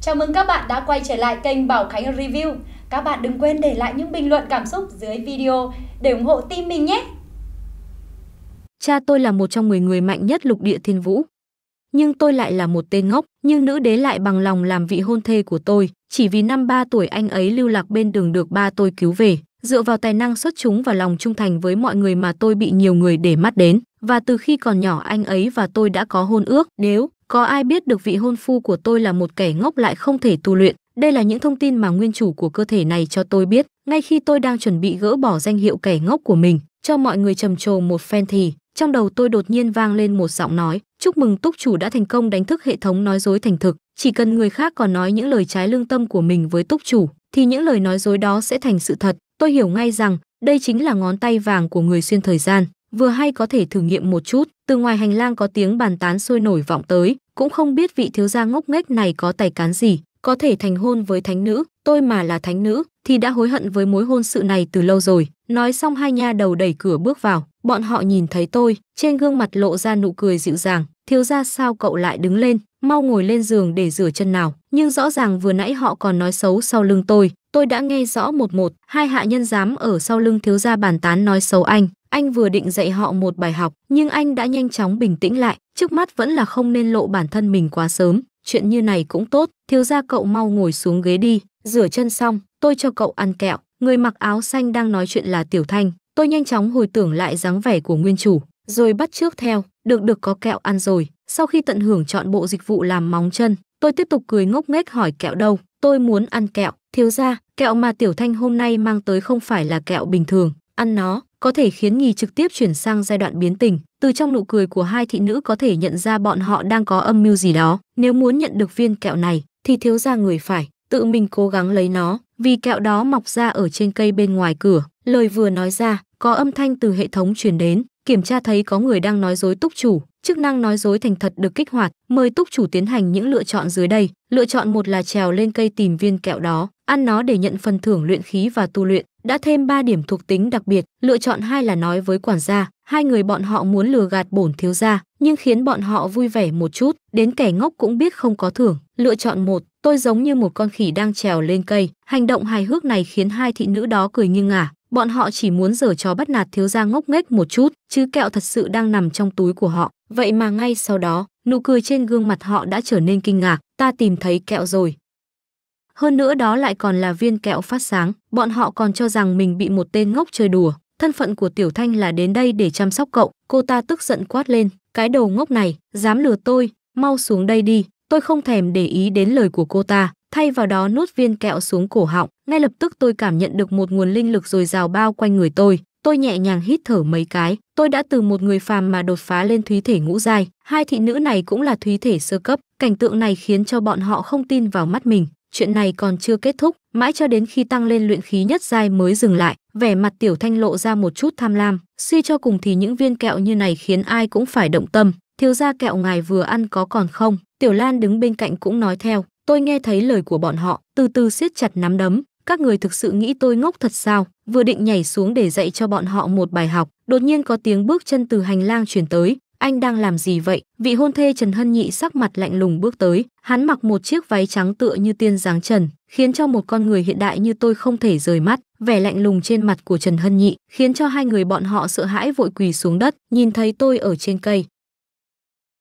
Chào mừng các bạn đã quay trở lại kênh Bảo Khánh Review. Các bạn đừng quên để lại những bình luận cảm xúc dưới video để ủng hộ team mình nhé. Cha tôi là một trong 10 người mạnh nhất lục địa thiên vũ. Nhưng tôi lại là một tên ngốc, nhưng nữ đế lại bằng lòng làm vị hôn thê của tôi, chỉ vì năm 3 tuổi anh ấy lưu lạc bên đường được ba tôi cứu về, dựa vào tài năng xuất chúng và lòng trung thành với mọi người mà tôi bị nhiều người để mắt đến. Và từ khi còn nhỏ anh ấy và tôi đã có hôn ước, nếu có ai biết được vị hôn phu của tôi là một kẻ ngốc lại không thể tu luyện? Đây là những thông tin mà nguyên chủ của cơ thể này cho tôi biết, ngay khi tôi đang chuẩn bị gỡ bỏ danh hiệu kẻ ngốc của mình, cho mọi người trầm trồ một phen thì, trong đầu tôi đột nhiên vang lên một giọng nói, chúc mừng túc chủ đã thành công đánh thức hệ thống nói dối thành thực, chỉ cần người khác còn nói những lời trái lương tâm của mình với túc chủ, thì những lời nói dối đó sẽ thành sự thật. Tôi hiểu ngay rằng, đây chính là ngón tay vàng của người xuyên thời gian vừa hay có thể thử nghiệm một chút từ ngoài hành lang có tiếng bàn tán sôi nổi vọng tới cũng không biết vị thiếu gia ngốc nghếch này có tài cán gì có thể thành hôn với thánh nữ tôi mà là thánh nữ thì đã hối hận với mối hôn sự này từ lâu rồi nói xong hai nha đầu đẩy cửa bước vào bọn họ nhìn thấy tôi trên gương mặt lộ ra nụ cười dịu dàng thiếu gia sao cậu lại đứng lên mau ngồi lên giường để rửa chân nào nhưng rõ ràng vừa nãy họ còn nói xấu sau lưng tôi tôi đã nghe rõ một một hai hạ nhân dám ở sau lưng thiếu gia bàn tán nói xấu anh anh vừa định dạy họ một bài học, nhưng anh đã nhanh chóng bình tĩnh lại, trước mắt vẫn là không nên lộ bản thân mình quá sớm, chuyện như này cũng tốt, thiếu gia cậu mau ngồi xuống ghế đi, rửa chân xong, tôi cho cậu ăn kẹo. Người mặc áo xanh đang nói chuyện là Tiểu Thanh, tôi nhanh chóng hồi tưởng lại dáng vẻ của nguyên chủ, rồi bắt trước theo, được được có kẹo ăn rồi. Sau khi tận hưởng chọn bộ dịch vụ làm móng chân, tôi tiếp tục cười ngốc nghếch hỏi kẹo đâu, tôi muốn ăn kẹo, thiếu gia, kẹo mà Tiểu Thanh hôm nay mang tới không phải là kẹo bình thường, ăn nó có thể khiến nhì trực tiếp chuyển sang giai đoạn biến tình từ trong nụ cười của hai thị nữ có thể nhận ra bọn họ đang có âm mưu gì đó nếu muốn nhận được viên kẹo này thì thiếu ra người phải tự mình cố gắng lấy nó vì kẹo đó mọc ra ở trên cây bên ngoài cửa lời vừa nói ra có âm thanh từ hệ thống truyền đến kiểm tra thấy có người đang nói dối túc chủ chức năng nói dối thành thật được kích hoạt mời túc chủ tiến hành những lựa chọn dưới đây lựa chọn một là trèo lên cây tìm viên kẹo đó ăn nó để nhận phần thưởng luyện khí và tu luyện đã thêm 3 điểm thuộc tính đặc biệt, lựa chọn hai là nói với quản gia, hai người bọn họ muốn lừa gạt bổn thiếu gia, nhưng khiến bọn họ vui vẻ một chút, đến kẻ ngốc cũng biết không có thưởng. Lựa chọn một, tôi giống như một con khỉ đang trèo lên cây, hành động hài hước này khiến hai thị nữ đó cười nghiêng ngả. Bọn họ chỉ muốn dở trò bắt nạt thiếu gia ngốc nghếch một chút, chứ kẹo thật sự đang nằm trong túi của họ. Vậy mà ngay sau đó, nụ cười trên gương mặt họ đã trở nên kinh ngạc, ta tìm thấy kẹo rồi, hơn nữa đó lại còn là viên kẹo phát sáng, bọn họ còn cho rằng mình bị một tên ngốc chơi đùa. Thân phận của Tiểu Thanh là đến đây để chăm sóc cậu, cô ta tức giận quát lên, cái đầu ngốc này, dám lừa tôi, mau xuống đây đi, tôi không thèm để ý đến lời của cô ta thay vào đó nuốt viên kẹo xuống cổ họng ngay lập tức tôi cảm nhận được một nguồn linh lực dồi dào bao quanh người tôi tôi nhẹ nhàng hít thở mấy cái tôi đã từ một người phàm mà đột phá lên thúy thể ngũ giai hai thị nữ này cũng là thúy thể sơ cấp cảnh tượng này khiến cho bọn họ không tin vào mắt mình chuyện này còn chưa kết thúc mãi cho đến khi tăng lên luyện khí nhất giai mới dừng lại vẻ mặt tiểu thanh lộ ra một chút tham lam suy cho cùng thì những viên kẹo như này khiến ai cũng phải động tâm thiếu gia kẹo ngài vừa ăn có còn không tiểu lan đứng bên cạnh cũng nói theo tôi nghe thấy lời của bọn họ từ từ siết chặt nắm đấm các người thực sự nghĩ tôi ngốc thật sao vừa định nhảy xuống để dạy cho bọn họ một bài học đột nhiên có tiếng bước chân từ hành lang chuyển tới anh đang làm gì vậy vị hôn thê trần hân nhị sắc mặt lạnh lùng bước tới hắn mặc một chiếc váy trắng tựa như tiên dáng trần khiến cho một con người hiện đại như tôi không thể rời mắt vẻ lạnh lùng trên mặt của trần hân nhị khiến cho hai người bọn họ sợ hãi vội quỳ xuống đất nhìn thấy tôi ở trên cây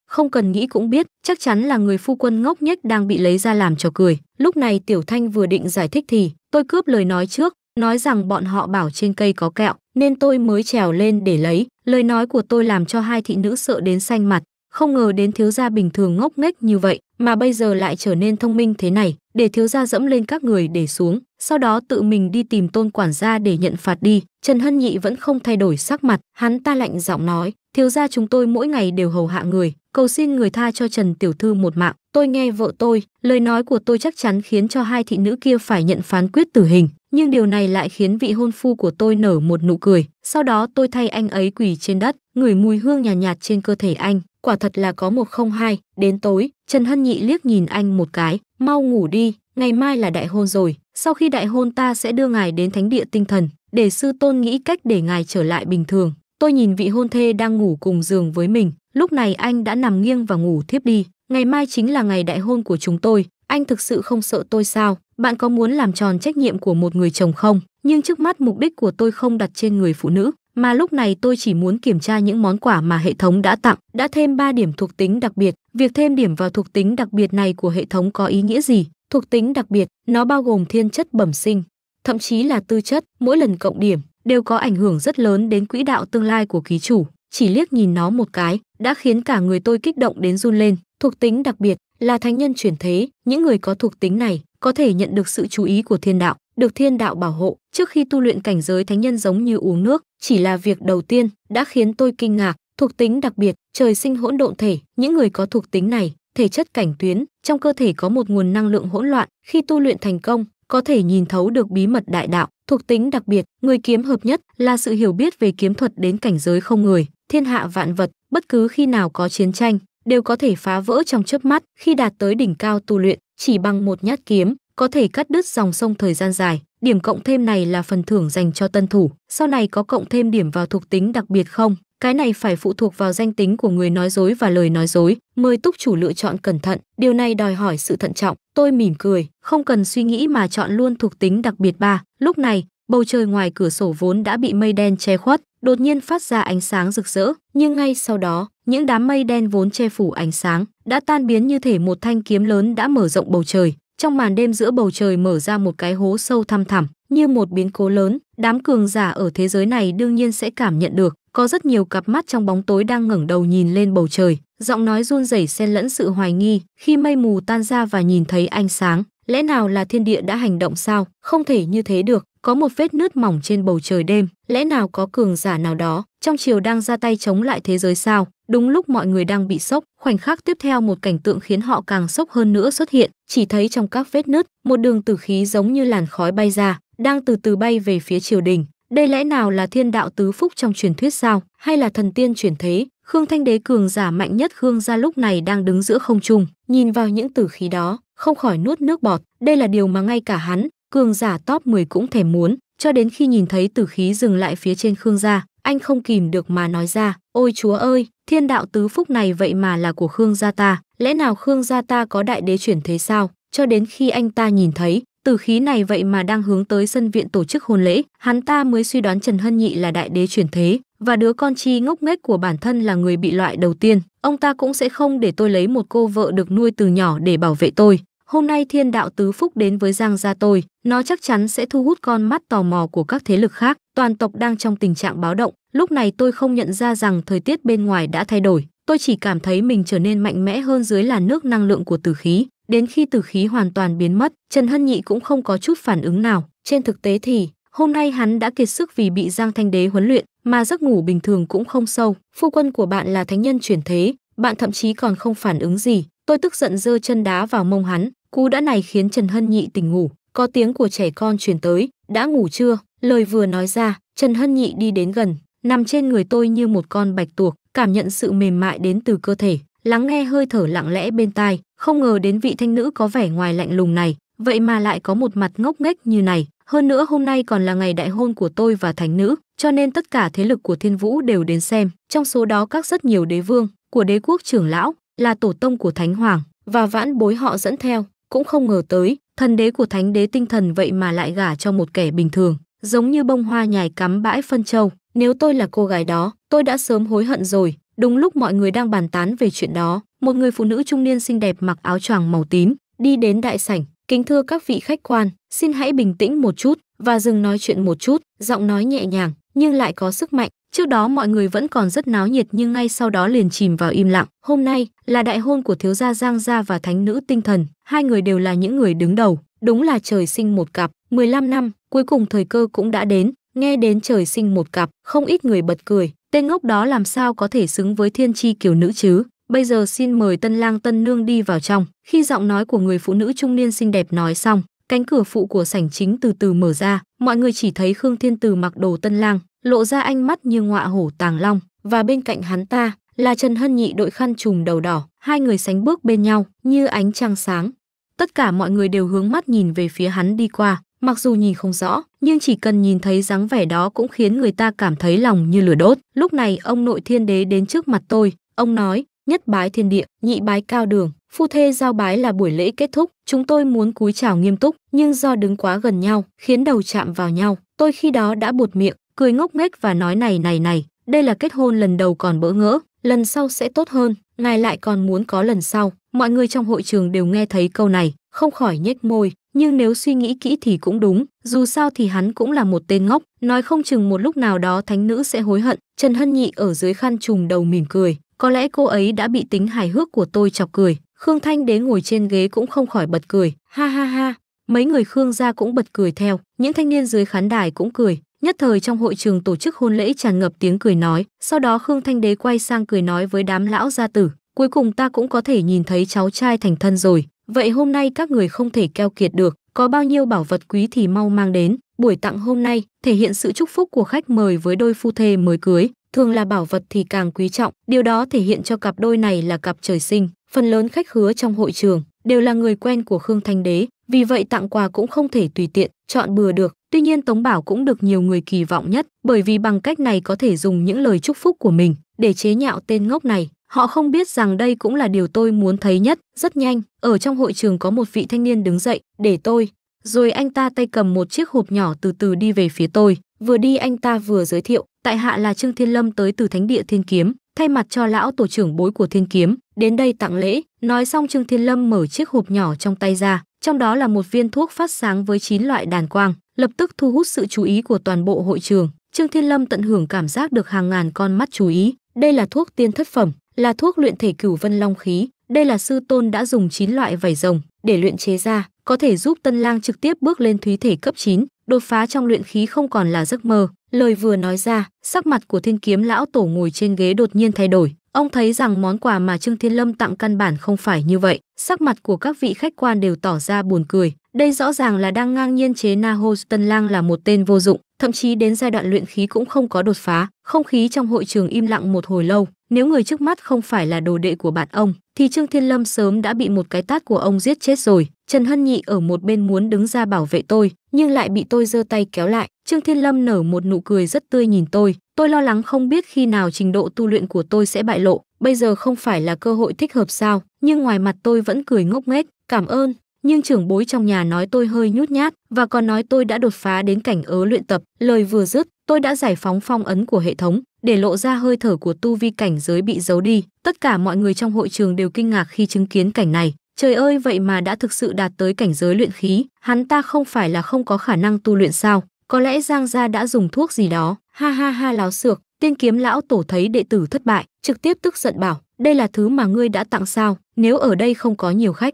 không cần nghĩ cũng biết chắc chắn là người phu quân ngốc nghếch đang bị lấy ra làm trò cười lúc này tiểu thanh vừa định giải thích thì tôi cướp lời nói trước nói rằng bọn họ bảo trên cây có kẹo nên tôi mới trèo lên để lấy, lời nói của tôi làm cho hai thị nữ sợ đến xanh mặt, không ngờ đến thiếu gia bình thường ngốc nghếch như vậy mà bây giờ lại trở nên thông minh thế này, để thiếu gia dẫm lên các người để xuống, sau đó tự mình đi tìm tôn quản gia để nhận phạt đi. Trần Hân Nhị vẫn không thay đổi sắc mặt, hắn ta lạnh giọng nói, thiếu gia chúng tôi mỗi ngày đều hầu hạ người, cầu xin người tha cho Trần Tiểu Thư một mạng. Tôi nghe vợ tôi, lời nói của tôi chắc chắn khiến cho hai thị nữ kia phải nhận phán quyết tử hình nhưng điều này lại khiến vị hôn phu của tôi nở một nụ cười. Sau đó tôi thay anh ấy quỳ trên đất, ngửi mùi hương nhàn nhạt, nhạt trên cơ thể anh. Quả thật là có một không hai. Đến tối, Trần Hân Nhị liếc nhìn anh một cái, mau ngủ đi, ngày mai là đại hôn rồi. Sau khi đại hôn ta sẽ đưa ngài đến thánh địa tinh thần, để sư tôn nghĩ cách để ngài trở lại bình thường. Tôi nhìn vị hôn thê đang ngủ cùng giường với mình, lúc này anh đã nằm nghiêng và ngủ thiếp đi. Ngày mai chính là ngày đại hôn của chúng tôi, anh thực sự không sợ tôi sao? bạn có muốn làm tròn trách nhiệm của một người chồng không nhưng trước mắt mục đích của tôi không đặt trên người phụ nữ mà lúc này tôi chỉ muốn kiểm tra những món quà mà hệ thống đã tặng đã thêm 3 điểm thuộc tính đặc biệt việc thêm điểm vào thuộc tính đặc biệt này của hệ thống có ý nghĩa gì thuộc tính đặc biệt nó bao gồm thiên chất bẩm sinh thậm chí là tư chất mỗi lần cộng điểm đều có ảnh hưởng rất lớn đến quỹ đạo tương lai của ký chủ chỉ liếc nhìn nó một cái đã khiến cả người tôi kích động đến run lên thuộc tính đặc biệt là thánh nhân chuyển thế những người có thuộc tính này có thể nhận được sự chú ý của thiên đạo, được thiên đạo bảo hộ. Trước khi tu luyện cảnh giới thánh nhân giống như uống nước, chỉ là việc đầu tiên đã khiến tôi kinh ngạc, thuộc tính đặc biệt, trời sinh hỗn độn thể, những người có thuộc tính này, thể chất cảnh tuyến, trong cơ thể có một nguồn năng lượng hỗn loạn, khi tu luyện thành công, có thể nhìn thấu được bí mật đại đạo, thuộc tính đặc biệt, người kiếm hợp nhất là sự hiểu biết về kiếm thuật đến cảnh giới không người, thiên hạ vạn vật, bất cứ khi nào có chiến tranh, đều có thể phá vỡ trong chớp mắt khi đạt tới đỉnh cao tu luyện chỉ bằng một nhát kiếm có thể cắt đứt dòng sông thời gian dài điểm cộng thêm này là phần thưởng dành cho tân thủ sau này có cộng thêm điểm vào thuộc tính đặc biệt không cái này phải phụ thuộc vào danh tính của người nói dối và lời nói dối mời túc chủ lựa chọn cẩn thận điều này đòi hỏi sự thận trọng tôi mỉm cười không cần suy nghĩ mà chọn luôn thuộc tính đặc biệt ba lúc này bầu trời ngoài cửa sổ vốn đã bị mây đen che khuất đột nhiên phát ra ánh sáng rực rỡ nhưng ngay sau đó những đám mây đen vốn che phủ ánh sáng đã tan biến như thể một thanh kiếm lớn đã mở rộng bầu trời trong màn đêm giữa bầu trời mở ra một cái hố sâu thăm thẳm như một biến cố lớn đám cường giả ở thế giới này đương nhiên sẽ cảm nhận được có rất nhiều cặp mắt trong bóng tối đang ngẩng đầu nhìn lên bầu trời giọng nói run rẩy xen lẫn sự hoài nghi khi mây mù tan ra và nhìn thấy ánh sáng lẽ nào là thiên địa đã hành động sao không thể như thế được có một vết nứt mỏng trên bầu trời đêm lẽ nào có cường giả nào đó trong chiều đang ra tay chống lại thế giới sao đúng lúc mọi người đang bị sốc khoảnh khắc tiếp theo một cảnh tượng khiến họ càng sốc hơn nữa xuất hiện chỉ thấy trong các vết nứt một đường tử khí giống như làn khói bay ra đang từ từ bay về phía triều đình đây lẽ nào là thiên đạo tứ phúc trong truyền thuyết sao hay là thần tiên chuyển thế khương thanh đế cường giả mạnh nhất khương gia lúc này đang đứng giữa không trung nhìn vào những tử khí đó không khỏi nuốt nước bọt, đây là điều mà ngay cả hắn, cường giả top 10 cũng thèm muốn, cho đến khi nhìn thấy tử khí dừng lại phía trên Khương gia, anh không kìm được mà nói ra, "Ôi chúa ơi, thiên đạo tứ phúc này vậy mà là của Khương gia ta, lẽ nào Khương gia ta có đại đế chuyển thế sao?" Cho đến khi anh ta nhìn thấy, tử khí này vậy mà đang hướng tới sân viện tổ chức hôn lễ, hắn ta mới suy đoán Trần Hân Nhị là đại đế chuyển thế, và đứa con chi ngốc nghếch của bản thân là người bị loại đầu tiên, ông ta cũng sẽ không để tôi lấy một cô vợ được nuôi từ nhỏ để bảo vệ tôi hôm nay thiên đạo tứ phúc đến với Giang Gia tôi, nó chắc chắn sẽ thu hút con mắt tò mò của các thế lực khác. Toàn tộc đang trong tình trạng báo động, lúc này tôi không nhận ra rằng thời tiết bên ngoài đã thay đổi. Tôi chỉ cảm thấy mình trở nên mạnh mẽ hơn dưới làn nước năng lượng của tử khí. Đến khi tử khí hoàn toàn biến mất, Trần Hân Nhị cũng không có chút phản ứng nào. Trên thực tế thì, hôm nay hắn đã kiệt sức vì bị Giang Thanh Đế huấn luyện, mà giấc ngủ bình thường cũng không sâu. Phu quân của bạn là thánh nhân chuyển thế, bạn thậm chí còn không phản ứng gì. Tôi tức giận giơ chân đá vào mông hắn, Cú đã này khiến Trần Hân Nhị tỉnh ngủ, có tiếng của trẻ con truyền tới, đã ngủ chưa? Lời vừa nói ra, Trần Hân Nhị đi đến gần, nằm trên người tôi như một con bạch tuộc, cảm nhận sự mềm mại đến từ cơ thể, lắng nghe hơi thở lặng lẽ bên tai, không ngờ đến vị thanh nữ có vẻ ngoài lạnh lùng này, vậy mà lại có một mặt ngốc nghếch như này. Hơn nữa hôm nay còn là ngày đại hôn của tôi và thánh nữ, cho nên tất cả thế lực của Thiên Vũ đều đến xem, trong số đó các rất nhiều đế vương, của đế quốc trưởng lão, là tổ tông của thánh hoàng, và vãn bối họ dẫn theo cũng không ngờ tới, thần đế của thánh đế tinh thần vậy mà lại gả cho một kẻ bình thường, giống như bông hoa nhài cắm bãi phân châu. Nếu tôi là cô gái đó, tôi đã sớm hối hận rồi. Đúng lúc mọi người đang bàn tán về chuyện đó, một người phụ nữ trung niên xinh đẹp mặc áo choàng màu tím, đi đến đại sảnh, kính thưa các vị khách quan, xin hãy bình tĩnh một chút và dừng nói chuyện một chút, giọng nói nhẹ nhàng nhưng lại có sức mạnh, Trước đó mọi người vẫn còn rất náo nhiệt nhưng ngay sau đó liền chìm vào im lặng. Hôm nay là đại hôn của thiếu gia Giang Gia và thánh nữ tinh thần, hai người đều là những người đứng đầu, đúng là trời sinh một cặp, 15 năm, cuối cùng thời cơ cũng đã đến, nghe đến trời sinh một cặp, không ít người bật cười, tên ngốc đó làm sao có thể xứng với thiên tri kiều nữ chứ. Bây giờ xin mời tân lang tân nương đi vào trong. Khi giọng nói của người phụ nữ trung niên xinh đẹp nói xong, cánh cửa phụ của sảnh chính từ từ mở ra mọi người chỉ thấy khương thiên từ mặc đồ tân lang lộ ra ánh mắt như ngọa hổ tàng long và bên cạnh hắn ta là trần hân nhị đội khăn trùm đầu đỏ hai người sánh bước bên nhau như ánh trăng sáng tất cả mọi người đều hướng mắt nhìn về phía hắn đi qua mặc dù nhìn không rõ nhưng chỉ cần nhìn thấy dáng vẻ đó cũng khiến người ta cảm thấy lòng như lửa đốt lúc này ông nội thiên đế đến trước mặt tôi ông nói nhất bái thiên địa nhị bái cao đường phu thê giao bái là buổi lễ kết thúc chúng tôi muốn cúi chào nghiêm túc nhưng do đứng quá gần nhau khiến đầu chạm vào nhau tôi khi đó đã buột miệng cười ngốc nghếch và nói này này này, đây là kết hôn lần đầu còn bỡ ngỡ, lần sau sẽ tốt hơn, ngài lại còn muốn có lần sau. Mọi người trong hội trường đều nghe thấy câu này, không khỏi nhếch môi, nhưng nếu suy nghĩ kỹ thì cũng đúng, dù sao thì hắn cũng là một tên ngốc, nói không chừng một lúc nào đó thánh nữ sẽ hối hận. Trần Hân Nhị ở dưới khăn trùm đầu mỉm cười, có lẽ cô ấy đã bị tính hài hước của tôi chọc cười. Khương Thanh Đế ngồi trên ghế cũng không khỏi bật cười, ha ha ha. Mấy người Khương gia cũng bật cười theo, những thanh niên dưới khán đài cũng cười, Nhất thời trong hội trường tổ chức hôn lễ tràn ngập tiếng cười nói, sau đó Khương Thanh Đế quay sang cười nói với đám lão gia tử, cuối cùng ta cũng có thể nhìn thấy cháu trai thành thân rồi, vậy hôm nay các người không thể keo kiệt được, có bao nhiêu bảo vật quý thì mau mang đến, buổi tặng hôm nay thể hiện sự chúc phúc của khách mời với đôi phu thê mới cưới, thường là bảo vật thì càng quý trọng, điều đó thể hiện cho cặp đôi này là cặp trời sinh, phần lớn khách hứa trong hội trường đều là người quen của Khương Thanh Đế, vì vậy tặng quà cũng không thể tùy tiện chọn bừa được Tuy nhiên Tống Bảo cũng được nhiều người kỳ vọng nhất, bởi vì bằng cách này có thể dùng những lời chúc phúc của mình để chế nhạo tên ngốc này. Họ không biết rằng đây cũng là điều tôi muốn thấy nhất. Rất nhanh, ở trong hội trường có một vị thanh niên đứng dậy, để tôi. Rồi anh ta tay cầm một chiếc hộp nhỏ từ từ đi về phía tôi. Vừa đi anh ta vừa giới thiệu, tại hạ là Trương Thiên Lâm tới từ Thánh địa Thiên Kiếm, thay mặt cho lão tổ trưởng bối của Thiên Kiếm, đến đây tặng lễ. Nói xong Trương Thiên Lâm mở chiếc hộp nhỏ trong tay ra, trong đó là một viên thuốc phát sáng với 9 loại đàn quang lập tức thu hút sự chú ý của toàn bộ hội trường. Trương Thiên Lâm tận hưởng cảm giác được hàng ngàn con mắt chú ý. Đây là thuốc tiên thất phẩm, là thuốc luyện thể cửu vân long khí. Đây là sư tôn đã dùng 9 loại vảy rồng để luyện chế ra, có thể giúp Tân Lang trực tiếp bước lên thúy thể cấp 9, đột phá trong luyện khí không còn là giấc mơ. Lời vừa nói ra, sắc mặt của Thiên Kiếm lão tổ ngồi trên ghế đột nhiên thay đổi, Ông thấy rằng món quà mà Trương Thiên Lâm tặng căn bản không phải như vậy, sắc mặt của các vị khách quan đều tỏ ra buồn cười. Đây rõ ràng là đang ngang nhiên chế Na Hô Tân Lang là một tên vô dụng, thậm chí đến giai đoạn luyện khí cũng không có đột phá, không khí trong hội trường im lặng một hồi lâu. Nếu người trước mắt không phải là đồ đệ của bạn ông, thì Trương Thiên Lâm sớm đã bị một cái tát của ông giết chết rồi. Trần Hân Nhị ở một bên muốn đứng ra bảo vệ tôi, nhưng lại bị tôi giơ tay kéo lại. Trương Thiên Lâm nở một nụ cười rất tươi nhìn tôi. Tôi lo lắng không biết khi nào trình độ tu luyện của tôi sẽ bại lộ. Bây giờ không phải là cơ hội thích hợp sao? Nhưng ngoài mặt tôi vẫn cười ngốc nghếch. Cảm ơn. Nhưng trưởng bối trong nhà nói tôi hơi nhút nhát và còn nói tôi đã đột phá đến cảnh ớ luyện tập. Lời vừa dứt, tôi đã giải phóng phong ấn của hệ thống để lộ ra hơi thở của tu vi cảnh giới bị giấu đi. Tất cả mọi người trong hội trường đều kinh ngạc khi chứng kiến cảnh này. Trời ơi vậy mà đã thực sự đạt tới cảnh giới luyện khí, hắn ta không phải là không có khả năng tu luyện sao? Có lẽ Giang gia đã dùng thuốc gì đó. Ha ha ha láo xược, tiên kiếm lão tổ thấy đệ tử thất bại, trực tiếp tức giận bảo, đây là thứ mà ngươi đã tặng sao, nếu ở đây không có nhiều khách,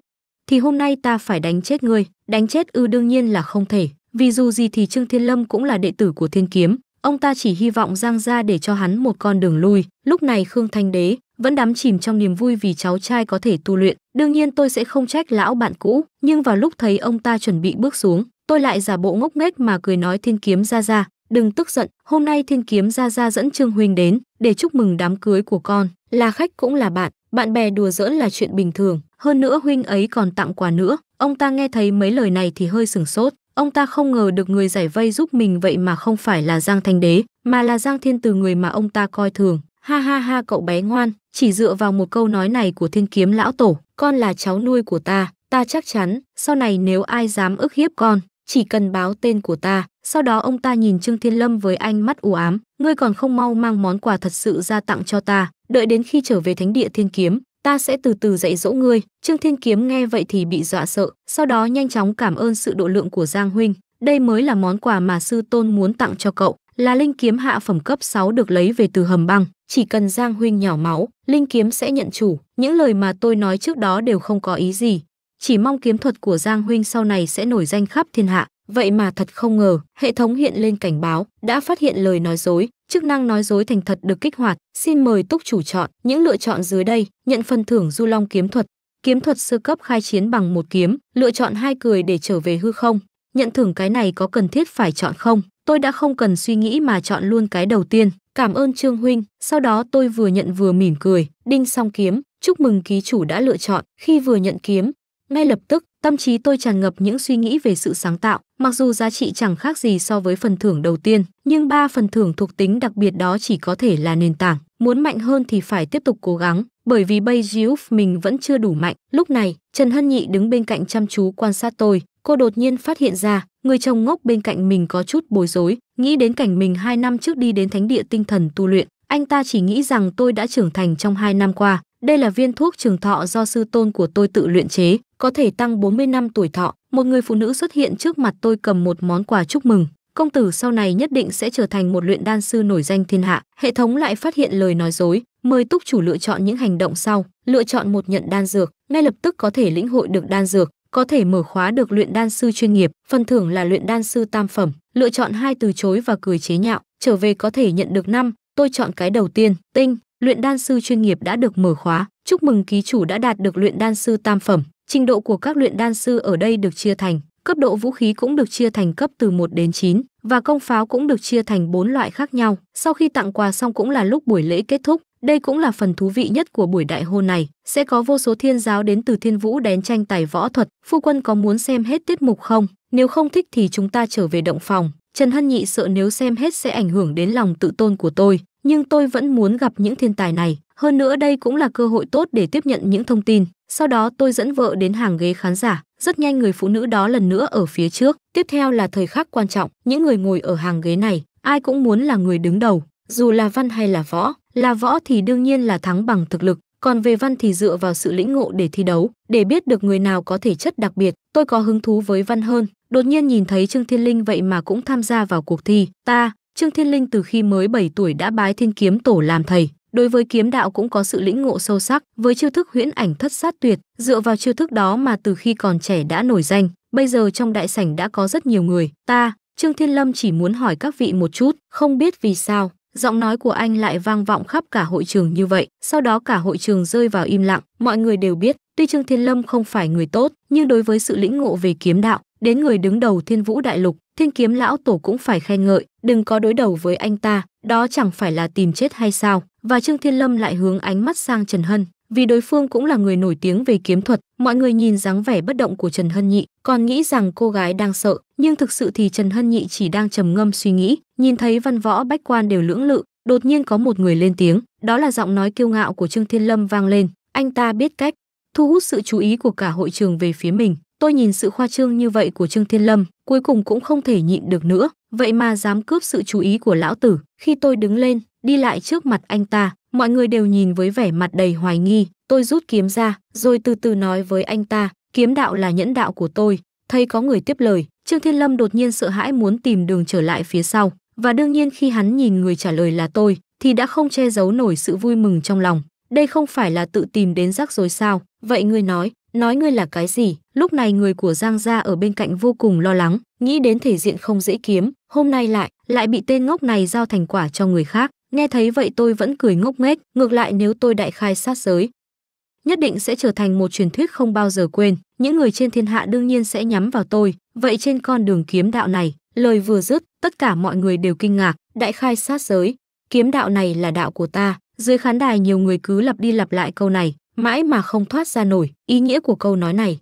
thì hôm nay ta phải đánh chết ngươi, đánh chết ư đương nhiên là không thể, vì dù gì thì Trương Thiên Lâm cũng là đệ tử của Thiên Kiếm, Ông ta chỉ hy vọng Giang ra để cho hắn một con đường lui. Lúc này Khương Thanh Đế vẫn đắm chìm trong niềm vui vì cháu trai có thể tu luyện. Đương nhiên tôi sẽ không trách lão bạn cũ, nhưng vào lúc thấy ông ta chuẩn bị bước xuống, tôi lại giả bộ ngốc nghếch mà cười nói Thiên Kiếm gia gia, đừng tức giận, hôm nay Thiên Kiếm gia gia dẫn Trương huynh đến để chúc mừng đám cưới của con, là khách cũng là bạn, bạn bè đùa giỡn là chuyện bình thường, hơn nữa huynh ấy còn tặng quà nữa. Ông ta nghe thấy mấy lời này thì hơi sừng sốt, Ông ta không ngờ được người giải vây giúp mình vậy mà không phải là Giang Thanh Đế, mà là Giang Thiên Từ người mà ông ta coi thường. Ha ha ha cậu bé ngoan, chỉ dựa vào một câu nói này của Thiên Kiếm lão tổ, con là cháu nuôi của ta, ta chắc chắn, sau này nếu ai dám ức hiếp con, chỉ cần báo tên của ta. Sau đó ông ta nhìn Trương Thiên Lâm với ánh mắt u ám, ngươi còn không mau mang món quà thật sự ra tặng cho ta, đợi đến khi trở về thánh địa Thiên Kiếm, ta sẽ từ từ dạy dỗ ngươi trương thiên kiếm nghe vậy thì bị dọa sợ sau đó nhanh chóng cảm ơn sự độ lượng của giang huynh đây mới là món quà mà sư tôn muốn tặng cho cậu là linh kiếm hạ phẩm cấp 6 được lấy về từ hầm băng chỉ cần giang huynh nhỏ máu linh kiếm sẽ nhận chủ những lời mà tôi nói trước đó đều không có ý gì chỉ mong kiếm thuật của giang huynh sau này sẽ nổi danh khắp thiên hạ vậy mà thật không ngờ hệ thống hiện lên cảnh báo đã phát hiện lời nói dối chức năng nói dối thành thật được kích hoạt. Xin mời túc chủ chọn những lựa chọn dưới đây, nhận phần thưởng Du Long kiếm thuật. Kiếm thuật sơ cấp khai chiến bằng một kiếm, lựa chọn hai cười để trở về hư không. Nhận thưởng cái này có cần thiết phải chọn không? Tôi đã không cần suy nghĩ mà chọn luôn cái đầu tiên. Cảm ơn Trương huynh, sau đó tôi vừa nhận vừa mỉm cười, đinh xong kiếm, chúc mừng ký chủ đã lựa chọn. Khi vừa nhận kiếm, ngay lập tức, tâm trí tôi tràn ngập những suy nghĩ về sự sáng tạo, Mặc dù giá trị chẳng khác gì so với phần thưởng đầu tiên, nhưng ba phần thưởng thuộc tính đặc biệt đó chỉ có thể là nền tảng. Muốn mạnh hơn thì phải tiếp tục cố gắng, bởi vì bây Giuf mình vẫn chưa đủ mạnh. Lúc này, Trần Hân Nhị đứng bên cạnh chăm chú quan sát tôi. Cô đột nhiên phát hiện ra, người chồng ngốc bên cạnh mình có chút bối rối, nghĩ đến cảnh mình hai năm trước đi đến thánh địa tinh thần tu luyện. Anh ta chỉ nghĩ rằng tôi đã trưởng thành trong hai năm qua, đây là viên thuốc trường thọ do sư tôn của tôi tự luyện chế, có thể tăng 40 năm tuổi thọ. Một người phụ nữ xuất hiện trước mặt tôi cầm một món quà chúc mừng. Công tử sau này nhất định sẽ trở thành một luyện đan sư nổi danh thiên hạ. Hệ thống lại phát hiện lời nói dối, mời túc chủ lựa chọn những hành động sau, lựa chọn một nhận đan dược, ngay lập tức có thể lĩnh hội được đan dược, có thể mở khóa được luyện đan sư chuyên nghiệp, phần thưởng là luyện đan sư tam phẩm, lựa chọn hai từ chối và cười chế nhạo, trở về có thể nhận được năm, tôi chọn cái đầu tiên, tinh, luyện đan sư chuyên nghiệp đã được mở khóa, chúc mừng ký chủ đã đạt được luyện đan sư tam phẩm. Trình độ của các luyện đan sư ở đây được chia thành, cấp độ vũ khí cũng được chia thành cấp từ 1 đến 9 và công pháo cũng được chia thành 4 loại khác nhau. Sau khi tặng quà xong cũng là lúc buổi lễ kết thúc, đây cũng là phần thú vị nhất của buổi đại hôn này, sẽ có vô số thiên giáo đến từ Thiên Vũ đến tranh tài võ thuật. Phu quân có muốn xem hết tiết mục không? Nếu không thích thì chúng ta trở về động phòng. Trần Hân Nhị sợ nếu xem hết sẽ ảnh hưởng đến lòng tự tôn của tôi, nhưng tôi vẫn muốn gặp những thiên tài này. Hơn nữa đây cũng là cơ hội tốt để tiếp nhận những thông tin. Sau đó tôi dẫn vợ đến hàng ghế khán giả. Rất nhanh người phụ nữ đó lần nữa ở phía trước. Tiếp theo là thời khắc quan trọng. Những người ngồi ở hàng ghế này, ai cũng muốn là người đứng đầu. Dù là văn hay là võ, là võ thì đương nhiên là thắng bằng thực lực. Còn về văn thì dựa vào sự lĩnh ngộ để thi đấu, để biết được người nào có thể chất đặc biệt. Tôi có hứng thú với văn hơn, đột nhiên nhìn thấy Trương Thiên Linh vậy mà cũng tham gia vào cuộc thi. Ta, Trương Thiên Linh từ khi mới 7 tuổi đã bái Thiên Kiếm Tổ làm thầy, đối với kiếm đạo cũng có sự lĩnh ngộ sâu sắc, với chiêu thức huyễn ảnh thất sát tuyệt, dựa vào chiêu thức đó mà từ khi còn trẻ đã nổi danh, bây giờ trong đại sảnh đã có rất nhiều người. Ta, Trương Thiên Lâm chỉ muốn hỏi các vị một chút, không biết vì sao, giọng nói của anh lại vang vọng khắp cả hội trường như vậy, sau đó cả hội trường rơi vào im lặng, mọi người đều biết, tuy Trương Thiên Lâm không phải người tốt, nhưng đối với sự lĩnh ngộ về kiếm đạo, đến người đứng đầu thiên vũ đại lục thiên kiếm lão tổ cũng phải khen ngợi đừng có đối đầu với anh ta đó chẳng phải là tìm chết hay sao và trương thiên lâm lại hướng ánh mắt sang trần hân vì đối phương cũng là người nổi tiếng về kiếm thuật mọi người nhìn dáng vẻ bất động của trần hân nhị còn nghĩ rằng cô gái đang sợ nhưng thực sự thì trần hân nhị chỉ đang trầm ngâm suy nghĩ nhìn thấy văn võ bách quan đều lưỡng lự đột nhiên có một người lên tiếng đó là giọng nói kiêu ngạo của trương thiên lâm vang lên anh ta biết cách thu hút sự chú ý của cả hội trường về phía mình Tôi nhìn sự khoa trương như vậy của Trương Thiên Lâm, cuối cùng cũng không thể nhịn được nữa, vậy mà dám cướp sự chú ý của lão tử. Khi tôi đứng lên, đi lại trước mặt anh ta, mọi người đều nhìn với vẻ mặt đầy hoài nghi. Tôi rút kiếm ra, rồi từ từ nói với anh ta, kiếm đạo là nhẫn đạo của tôi. Thấy có người tiếp lời, Trương Thiên Lâm đột nhiên sợ hãi muốn tìm đường trở lại phía sau. Và đương nhiên khi hắn nhìn người trả lời là tôi, thì đã không che giấu nổi sự vui mừng trong lòng. Đây không phải là tự tìm đến rắc rối sao? Vậy ngươi nói, nói ngươi là cái gì lúc này người của giang gia ở bên cạnh vô cùng lo lắng nghĩ đến thể diện không dễ kiếm hôm nay lại lại bị tên ngốc này giao thành quả cho người khác nghe thấy vậy tôi vẫn cười ngốc nghếch ngược lại nếu tôi đại khai sát giới nhất định sẽ trở thành một truyền thuyết không bao giờ quên những người trên thiên hạ đương nhiên sẽ nhắm vào tôi vậy trên con đường kiếm đạo này lời vừa dứt tất cả mọi người đều kinh ngạc đại khai sát giới kiếm đạo này là đạo của ta dưới khán đài nhiều người cứ lặp đi lặp lại câu này mãi mà không thoát ra nổi ý nghĩa của câu nói này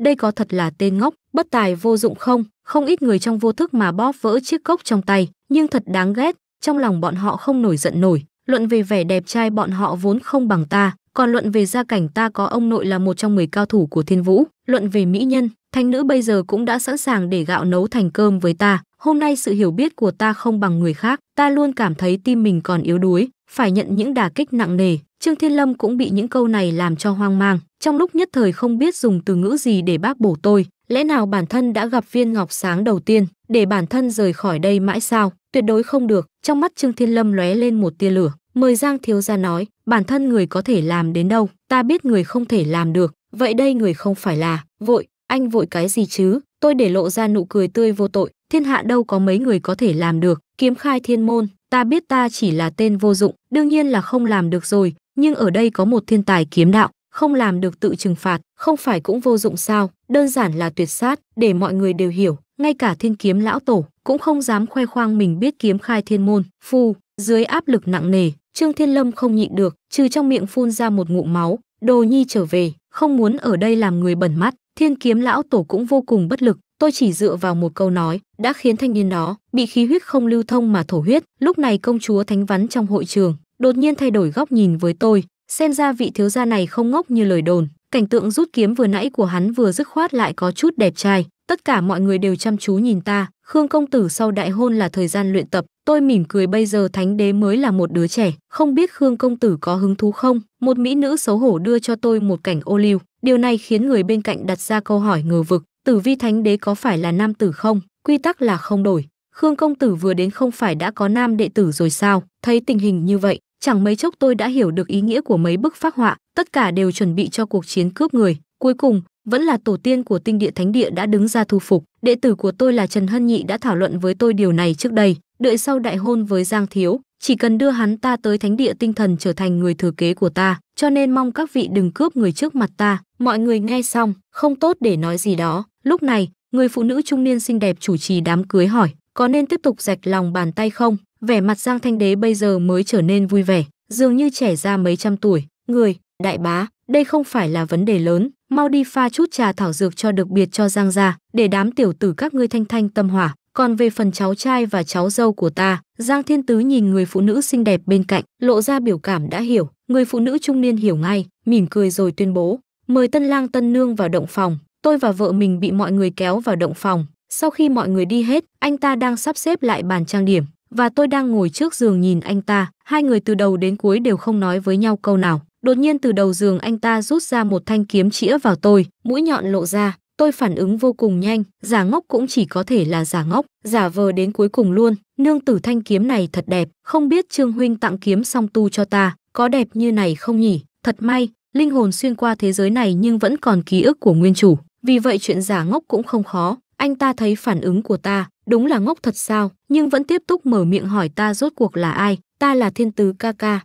đây có thật là tên ngốc bất tài vô dụng không không ít người trong vô thức mà bóp vỡ chiếc cốc trong tay nhưng thật đáng ghét trong lòng bọn họ không nổi giận nổi luận về vẻ đẹp trai bọn họ vốn không bằng ta còn luận về gia cảnh ta có ông nội là một trong 10 cao thủ của thiên vũ luận về mỹ nhân thanh nữ bây giờ cũng đã sẵn sàng để gạo nấu thành cơm với ta hôm nay sự hiểu biết của ta không bằng người khác ta luôn cảm thấy tim mình còn yếu đuối phải nhận những đà kích nặng nề trương thiên lâm cũng bị những câu này làm cho hoang mang trong lúc nhất thời không biết dùng từ ngữ gì để bác bổ tôi lẽ nào bản thân đã gặp viên ngọc sáng đầu tiên để bản thân rời khỏi đây mãi sao tuyệt đối không được trong mắt trương thiên lâm lóe lên một tia lửa mời giang thiếu ra nói bản thân người có thể làm đến đâu ta biết người không thể làm được vậy đây người không phải là vội anh vội cái gì chứ tôi để lộ ra nụ cười tươi vô tội thiên hạ đâu có mấy người có thể làm được kiếm khai thiên môn ta biết ta chỉ là tên vô dụng, đương nhiên là không làm được rồi, nhưng ở đây có một thiên tài kiếm đạo, không làm được tự trừng phạt, không phải cũng vô dụng sao, đơn giản là tuyệt sát, để mọi người đều hiểu, ngay cả thiên kiếm lão tổ cũng không dám khoe khoang mình biết kiếm khai thiên môn, phu, dưới áp lực nặng nề, Trương Thiên Lâm không nhịn được, trừ trong miệng phun ra một ngụm máu, đồ nhi trở về, không muốn ở đây làm người bẩn mắt, Thiên kiếm lão tổ cũng vô cùng bất lực, tôi chỉ dựa vào một câu nói, đã khiến thanh niên đó bị khí huyết không lưu thông mà thổ huyết. Lúc này công chúa thánh vắn trong hội trường, đột nhiên thay đổi góc nhìn với tôi, xem ra vị thiếu gia này không ngốc như lời đồn. Cảnh tượng rút kiếm vừa nãy của hắn vừa dứt khoát lại có chút đẹp trai, tất cả mọi người đều chăm chú nhìn ta, Khương công tử sau đại hôn là thời gian luyện tập, tôi mỉm cười bây giờ thánh đế mới là một đứa trẻ, không biết Khương công tử có hứng thú không? Một mỹ nữ xấu hổ đưa cho tôi một cảnh ô liu, điều này khiến người bên cạnh đặt ra câu hỏi ngờ vực, tử vi thánh đế có phải là nam tử không? Quy tắc là không đổi. Khương công tử vừa đến không phải đã có nam đệ tử rồi sao? Thấy tình hình như vậy, chẳng mấy chốc tôi đã hiểu được ý nghĩa của mấy bức phác họa, tất cả đều chuẩn bị cho cuộc chiến cướp người. Cuối cùng, vẫn là tổ tiên của tinh địa thánh địa đã đứng ra thu phục đệ tử của tôi là trần hân nhị đã thảo luận với tôi điều này trước đây đợi sau đại hôn với giang thiếu chỉ cần đưa hắn ta tới thánh địa tinh thần trở thành người thừa kế của ta cho nên mong các vị đừng cướp người trước mặt ta mọi người nghe xong không tốt để nói gì đó lúc này người phụ nữ trung niên xinh đẹp chủ trì đám cưới hỏi có nên tiếp tục rạch lòng bàn tay không vẻ mặt giang thanh đế bây giờ mới trở nên vui vẻ dường như trẻ ra mấy trăm tuổi người đại bá đây không phải là vấn đề lớn mau đi pha chút trà thảo dược cho được biệt cho giang gia để đám tiểu tử các ngươi thanh thanh tâm hỏa còn về phần cháu trai và cháu dâu của ta giang thiên tứ nhìn người phụ nữ xinh đẹp bên cạnh lộ ra biểu cảm đã hiểu người phụ nữ trung niên hiểu ngay mỉm cười rồi tuyên bố mời tân lang tân nương vào động phòng tôi và vợ mình bị mọi người kéo vào động phòng sau khi mọi người đi hết anh ta đang sắp xếp lại bàn trang điểm và tôi đang ngồi trước giường nhìn anh ta hai người từ đầu đến cuối đều không nói với nhau câu nào Đột nhiên từ đầu giường anh ta rút ra một thanh kiếm chĩa vào tôi, mũi nhọn lộ ra. Tôi phản ứng vô cùng nhanh, giả ngốc cũng chỉ có thể là giả ngốc, giả vờ đến cuối cùng luôn. Nương tử thanh kiếm này thật đẹp, không biết Trương Huynh tặng kiếm song tu cho ta, có đẹp như này không nhỉ? Thật may, linh hồn xuyên qua thế giới này nhưng vẫn còn ký ức của nguyên chủ. Vì vậy chuyện giả ngốc cũng không khó, anh ta thấy phản ứng của ta, đúng là ngốc thật sao, nhưng vẫn tiếp tục mở miệng hỏi ta rốt cuộc là ai, ta là thiên tứ ca ca,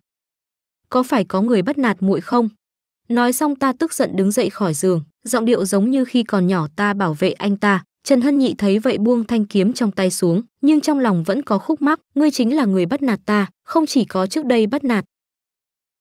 có phải có người bắt nạt muội không? Nói xong ta tức giận đứng dậy khỏi giường, giọng điệu giống như khi còn nhỏ ta bảo vệ anh ta. Trần Hân Nhị thấy vậy buông thanh kiếm trong tay xuống, nhưng trong lòng vẫn có khúc mắc, ngươi chính là người bắt nạt ta, không chỉ có trước đây bắt nạt.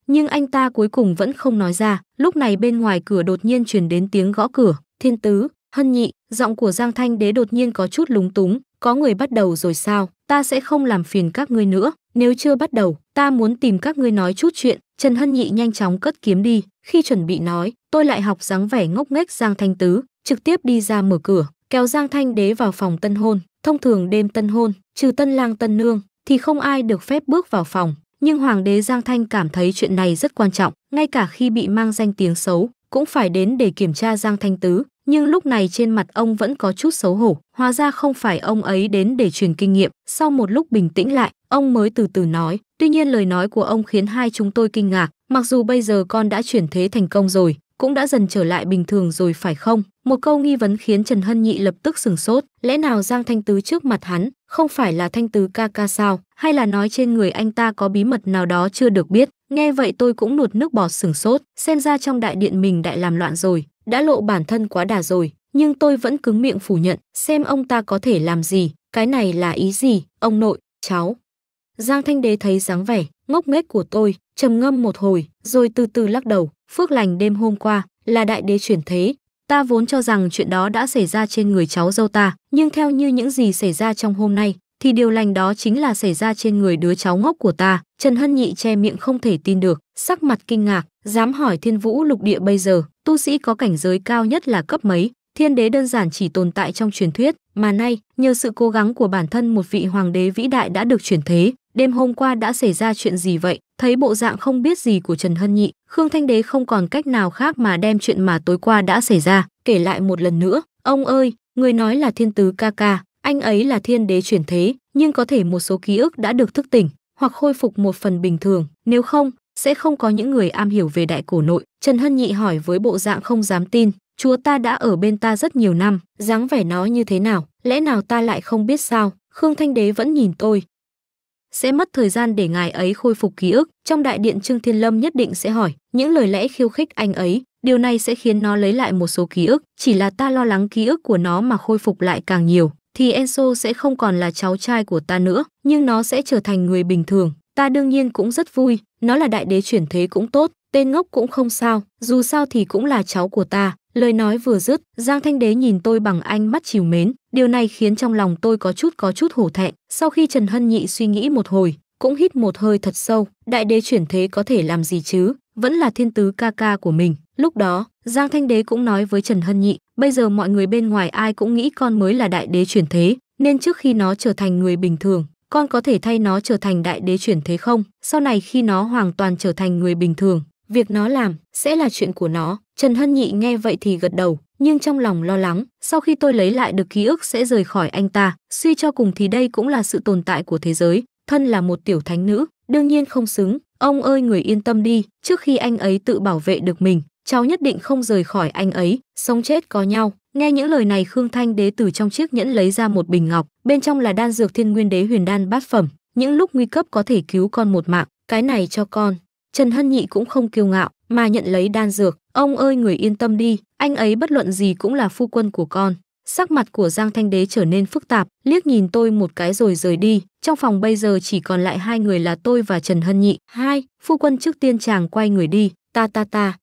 Nhưng anh ta cuối cùng vẫn không nói ra, lúc này bên ngoài cửa đột nhiên truyền đến tiếng gõ cửa, "Thiên tứ, Hân nhị, giọng của Giang Thanh Đế đột nhiên có chút lúng túng, có người bắt đầu rồi sao, ta sẽ không làm phiền các ngươi nữa, nếu chưa bắt đầu, ta muốn tìm các ngươi nói chút chuyện, Trần Hân nhị nhanh chóng cất kiếm đi, khi chuẩn bị nói, tôi lại học dáng vẻ ngốc nghếch Giang Thanh Tứ, trực tiếp đi ra mở cửa, kéo Giang Thanh Đế vào phòng tân hôn, thông thường đêm tân hôn, trừ tân lang tân nương, thì không ai được phép bước vào phòng, nhưng Hoàng đế Giang Thanh cảm thấy chuyện này rất quan trọng, ngay cả khi bị mang danh tiếng xấu, cũng phải đến để kiểm tra Giang Thanh Tứ, nhưng lúc này trên mặt ông vẫn có chút xấu hổ. Hóa ra không phải ông ấy đến để truyền kinh nghiệm. Sau một lúc bình tĩnh lại, ông mới từ từ nói. Tuy nhiên lời nói của ông khiến hai chúng tôi kinh ngạc. Mặc dù bây giờ con đã chuyển thế thành công rồi, cũng đã dần trở lại bình thường rồi phải không? Một câu nghi vấn khiến Trần Hân Nhị lập tức sừng sốt. Lẽ nào Giang Thanh Tứ trước mặt hắn, không phải là Thanh Tứ ca ca sao? Hay là nói trên người anh ta có bí mật nào đó chưa được biết? Nghe vậy tôi cũng nuột nước bọt sừng sốt, xem ra trong đại điện mình đại làm loạn rồi đã lộ bản thân quá đà rồi, nhưng tôi vẫn cứng miệng phủ nhận, xem ông ta có thể làm gì, cái này là ý gì, ông nội, cháu. Giang Thanh Đế thấy dáng vẻ, ngốc nghếch của tôi, trầm ngâm một hồi, rồi từ từ lắc đầu, phước lành đêm hôm qua, là đại đế chuyển thế. Ta vốn cho rằng chuyện đó đã xảy ra trên người cháu dâu ta, nhưng theo như những gì xảy ra trong hôm nay, thì điều lành đó chính là xảy ra trên người đứa cháu ngốc của ta. Trần Hân Nhị che miệng không thể tin được, sắc mặt kinh ngạc, dám hỏi thiên vũ lục địa bây giờ, tu sĩ có cảnh giới cao nhất là cấp mấy thiên đế đơn giản chỉ tồn tại trong truyền thuyết mà nay nhờ sự cố gắng của bản thân một vị hoàng đế vĩ đại đã được chuyển thế đêm hôm qua đã xảy ra chuyện gì vậy thấy bộ dạng không biết gì của trần hân nhị khương thanh đế không còn cách nào khác mà đem chuyện mà tối qua đã xảy ra kể lại một lần nữa ông ơi người nói là thiên tứ ca ca anh ấy là thiên đế chuyển thế nhưng có thể một số ký ức đã được thức tỉnh hoặc khôi phục một phần bình thường nếu không sẽ không có những người am hiểu về đại cổ nội Trần Hân Nhị hỏi với bộ dạng không dám tin, chúa ta đã ở bên ta rất nhiều năm, dáng vẻ nó như thế nào, lẽ nào ta lại không biết sao, Khương Thanh Đế vẫn nhìn tôi. Sẽ mất thời gian để ngài ấy khôi phục ký ức, trong đại điện Trương Thiên Lâm nhất định sẽ hỏi, những lời lẽ khiêu khích anh ấy, điều này sẽ khiến nó lấy lại một số ký ức, chỉ là ta lo lắng ký ức của nó mà khôi phục lại càng nhiều, thì Enso sẽ không còn là cháu trai của ta nữa, nhưng nó sẽ trở thành người bình thường. Ta đương nhiên cũng rất vui, nó là đại đế chuyển thế cũng tốt, tên ngốc cũng không sao, dù sao thì cũng là cháu của ta. Lời nói vừa dứt, Giang Thanh Đế nhìn tôi bằng ánh mắt chiều mến, điều này khiến trong lòng tôi có chút có chút hổ thẹn. Sau khi Trần Hân Nhị suy nghĩ một hồi, cũng hít một hơi thật sâu, đại đế chuyển thế có thể làm gì chứ, vẫn là thiên tứ ca ca của mình. Lúc đó, Giang Thanh Đế cũng nói với Trần Hân Nhị, bây giờ mọi người bên ngoài ai cũng nghĩ con mới là đại đế chuyển thế, nên trước khi nó trở thành người bình thường, con có thể thay nó trở thành đại đế chuyển thế không? Sau này khi nó hoàn toàn trở thành người bình thường, việc nó làm sẽ là chuyện của nó trần hân nhị nghe vậy thì gật đầu nhưng trong lòng lo lắng sau khi tôi lấy lại được ký ức sẽ rời khỏi anh ta suy cho cùng thì đây cũng là sự tồn tại của thế giới thân là một tiểu thánh nữ đương nhiên không xứng ông ơi người yên tâm đi trước khi anh ấy tự bảo vệ được mình cháu nhất định không rời khỏi anh ấy sống chết có nhau nghe những lời này khương thanh đế từ trong chiếc nhẫn lấy ra một bình ngọc bên trong là đan dược thiên nguyên đế huyền đan bát phẩm những lúc nguy cấp có thể cứu con một mạng cái này cho con Trần Hân Nhị cũng không kiêu ngạo, mà nhận lấy đan dược. Ông ơi người yên tâm đi, anh ấy bất luận gì cũng là phu quân của con. Sắc mặt của Giang Thanh Đế trở nên phức tạp, liếc nhìn tôi một cái rồi rời đi. Trong phòng bây giờ chỉ còn lại hai người là tôi và Trần Hân Nhị. Hai, phu quân trước tiên chàng quay người đi, ta ta ta.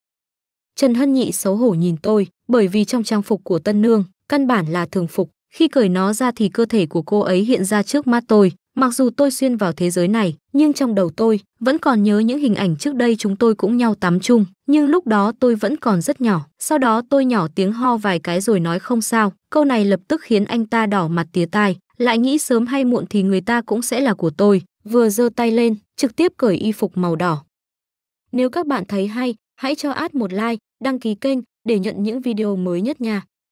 Trần Hân Nhị xấu hổ nhìn tôi, bởi vì trong trang phục của tân nương, căn bản là thường phục. Khi cởi nó ra thì cơ thể của cô ấy hiện ra trước mắt tôi, Mặc dù tôi xuyên vào thế giới này, nhưng trong đầu tôi vẫn còn nhớ những hình ảnh trước đây chúng tôi cũng nhau tắm chung, nhưng lúc đó tôi vẫn còn rất nhỏ. Sau đó tôi nhỏ tiếng ho vài cái rồi nói không sao, câu này lập tức khiến anh ta đỏ mặt tía tai, lại nghĩ sớm hay muộn thì người ta cũng sẽ là của tôi, vừa giơ tay lên, trực tiếp cởi y phục màu đỏ. Nếu các bạn thấy hay, hãy cho ad một like, đăng ký kênh để nhận những video mới nhất nha.